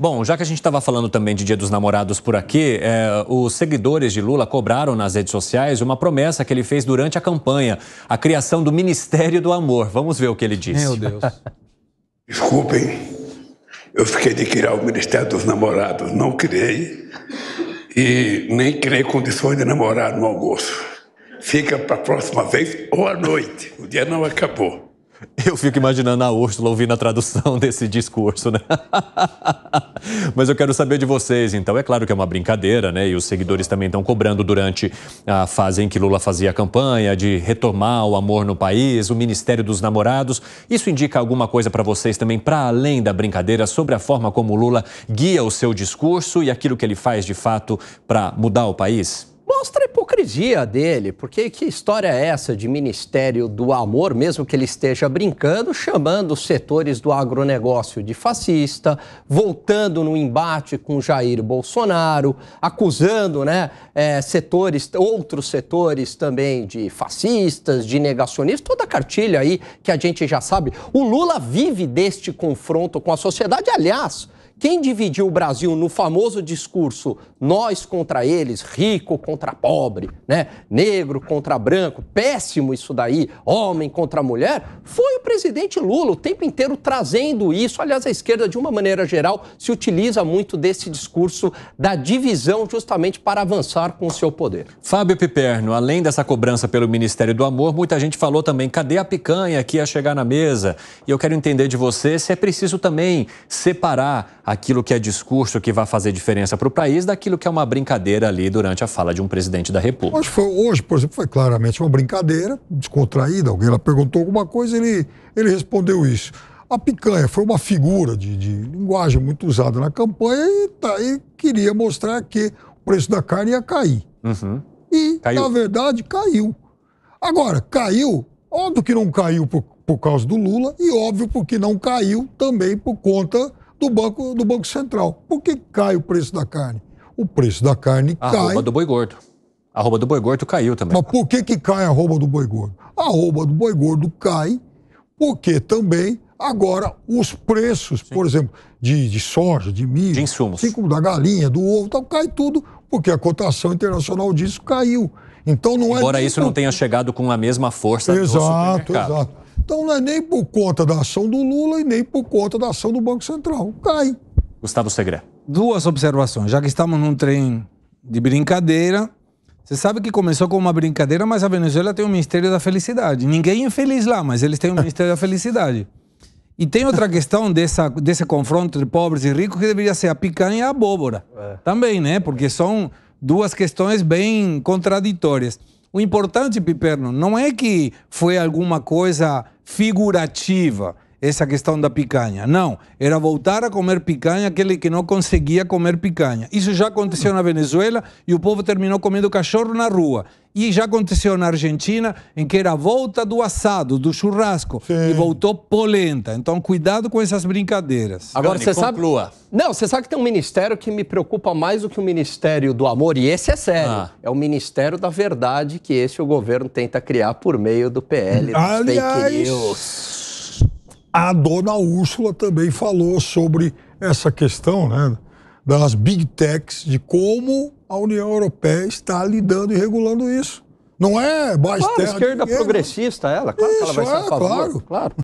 Bom, já que a gente estava falando também de Dia dos Namorados por aqui, é, os seguidores de Lula cobraram nas redes sociais uma promessa que ele fez durante a campanha: a criação do Ministério do Amor. Vamos ver o que ele disse. Meu Deus. Desculpem, eu fiquei de criar o Ministério dos Namorados. Não criei e nem criei condições de namorar no almoço. Fica para a próxima vez ou à noite. O dia não acabou. Eu fico imaginando a Úrsula ouvindo a tradução desse discurso, né? Mas eu quero saber de vocês, então. É claro que é uma brincadeira, né? E os seguidores também estão cobrando durante a fase em que Lula fazia a campanha de retomar o amor no país, o Ministério dos Namorados. Isso indica alguma coisa para vocês também, para além da brincadeira, sobre a forma como Lula guia o seu discurso e aquilo que ele faz de fato para mudar o país? mostra a hipocrisia dele, porque que história é essa de Ministério do Amor, mesmo que ele esteja brincando, chamando os setores do agronegócio de fascista, voltando no embate com Jair Bolsonaro, acusando né, é, setores, outros setores também de fascistas, de negacionistas, toda a cartilha aí que a gente já sabe. O Lula vive deste confronto com a sociedade, aliás. Quem dividiu o Brasil no famoso discurso nós contra eles, rico contra pobre, né? negro contra branco, péssimo isso daí, homem contra mulher, foi o presidente Lula o tempo inteiro trazendo isso. Aliás, a esquerda, de uma maneira geral, se utiliza muito desse discurso da divisão justamente para avançar com o seu poder. Fábio Piperno, além dessa cobrança pelo Ministério do Amor, muita gente falou também: cadê a picanha que ia chegar na mesa? E eu quero entender de você se é preciso também separar aquilo que é discurso que vai fazer diferença para o país daquilo que é uma brincadeira ali durante a fala de um presidente da República. Hoje, foi, hoje por exemplo, foi claramente uma brincadeira descontraída. Alguém lá perguntou alguma coisa ele, ele respondeu isso. A picanha foi uma figura de, de linguagem muito usada na campanha e, tá, e, queria mostrar que o preço da carne ia cair. Uhum. E, caiu. na verdade, caiu. Agora, caiu, óbvio que não caiu por, por causa do Lula e óbvio porque não caiu também por conta do Banco, do banco Central. Por que cai o preço da carne? O preço da carne a cai. Arroba do boi gordo. A arroba do boi gordo caiu também. Mas por que, que cai a arroba do boi gordo? A arroba do boi gordo cai porque também agora os preços, Sim. por exemplo, de, de, soja, de milho, de insumos. Assim como da galinha, do ovo, tal, cai tudo porque a cotação internacional disso caiu. Então não Embora é. Embora isso não tenha chegado com a mesma força exato, Exato, exato. Então não é nem por conta da ação do Lula e nem por conta da ação do Banco Central. Cai. Gustavo Segre. Duas observações. Já que estamos num trem de brincadeira, você sabe que começou com uma brincadeira, mas a Venezuela tem o um Ministério da Felicidade. Ninguém é infeliz lá, mas eles têm o um Ministério da Felicidade. E tem outra questão dessa, desse confronto de pobres e ricos que deveria ser a picanha e a abóbora. É. Também, né? Porque são duas questões bem contraditórias. O importante, Piperno, não é que foi alguma coisa figurativa essa questão da picanha. Não, era voltar a comer picanha aquele que não conseguia comer picanha. Isso já aconteceu na Venezuela e o povo terminou comendo cachorro na rua. E já aconteceu na Argentina, em que era a volta do assado, do churrasco, Sim. e voltou polenta. Então, cuidado com essas brincadeiras. Agora, você sabe. Não, você sabe que tem um ministério que me preocupa mais do que o Ministério do Amor, e esse é sério. Ah. É o Ministério da Verdade que esse o governo tenta criar por meio do PL. Aliás... Fake news a dona Úrsula também falou sobre essa questão né, das big techs, de como a União Europeia está lidando e regulando isso. Não é mais claro, terra. esquerda né? progressista, ela, claro isso, que ela vai ser a é, favor. claro. claro.